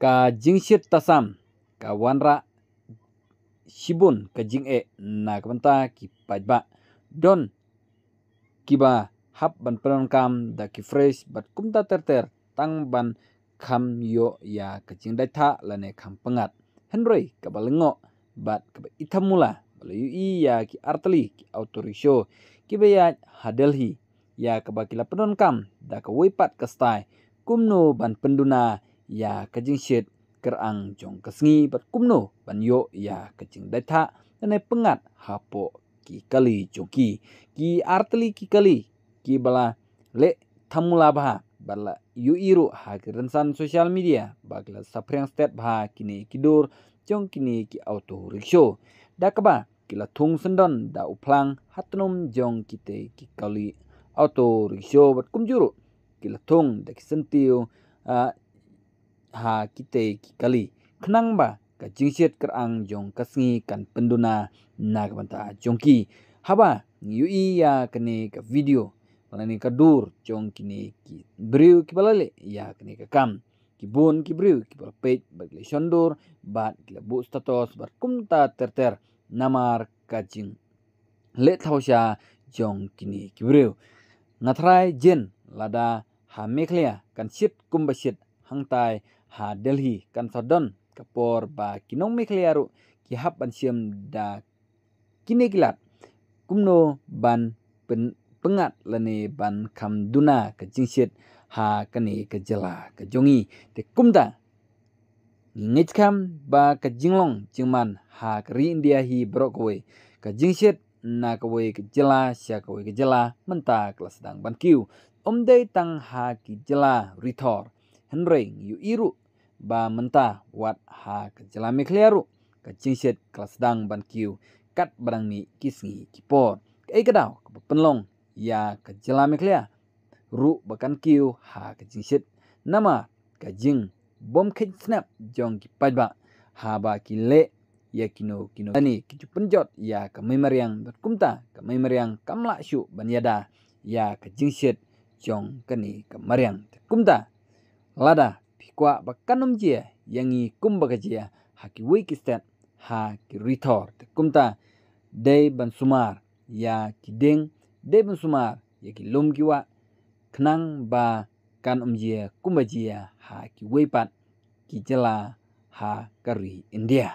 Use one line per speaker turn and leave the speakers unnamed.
ka jingshit tasam ka wanra shibun ka jing e na kamta ki paiba don kiba hap ban pran kam da ki fresh bat kumta ter ter tang ban kam yo ya ka jing da tha la ne kam pangat henry ka balengo bat ka ithamula bal yu i ya ki artli ki autorisho ki be ya hadelhi ya ka ba kila pran kam da ka wipat ka stai kumno ban penduna ya kajing shit kerang jong kesngi bat kumno ban yo ya kajing data dan ai pengat hapo ki kali joki ki artli ki kali ki bala le thamula ba bala yu iru hakiran san social media bagla sapriang state ba kini kidur jong kini ki auto rickshaw dakaba kila thung sendon da uplang hatnom jong kite ki kali auto rickshaw bat kumjuru kila thung dak sentiu uh, ha kite ki kali khnang ba ka jingset kar ang jong kasngi kan penduna nagbanta jongki haba yui ya kane ka video lani ka dur jong kini ki briu ki balale ya kane ka kam ki bun ki briu ki ba pe bagle shondur ba kila bu status bar kumta terter namar ka jing le thausha jong kini ki briu nathrai jen lada ha meklia ya, kan sit kumba sit hangtai ha Delhi kan sadon kapor ba kinong mekhliaru ki hap ban siam da kine kilat kumno ban pen, pengat lane ban kam duna ke jingsit ha kane ke jela ke jongi te kumda ngit kam ba ke jinglong jingman ha ri india hi brokwe ke jingsit na kwe ke jela sia kwe ke jela menta kelas sedang ban kiu om dei tang ha ki jela ritor henreng yu iru ba menta wat ha ke jelami kliaru ke cingsit kelas dang ban kiu kat barang ni kisngi kipor ke ai kedau ke penlong ya ke jelami klia ru bakan kiu ha ke cingsit nama ke jing bom ke snap jong ki ba ha ba ki le ya kino kino ani ki penjot ya ke memeriang ber kumta ke memeriang kamla syu ban yada ya ke jingsit jong ke ni ke meriang kumta lada kwa bakkanum jia yangi kumba ka jia haki wiki stat ha ki ritor te kumta dei ban sumar ya ki ding dei ban sumar ya ki lum ki wa knang ba kan um jia kumba jia ha ki weipat ki jela ha kari india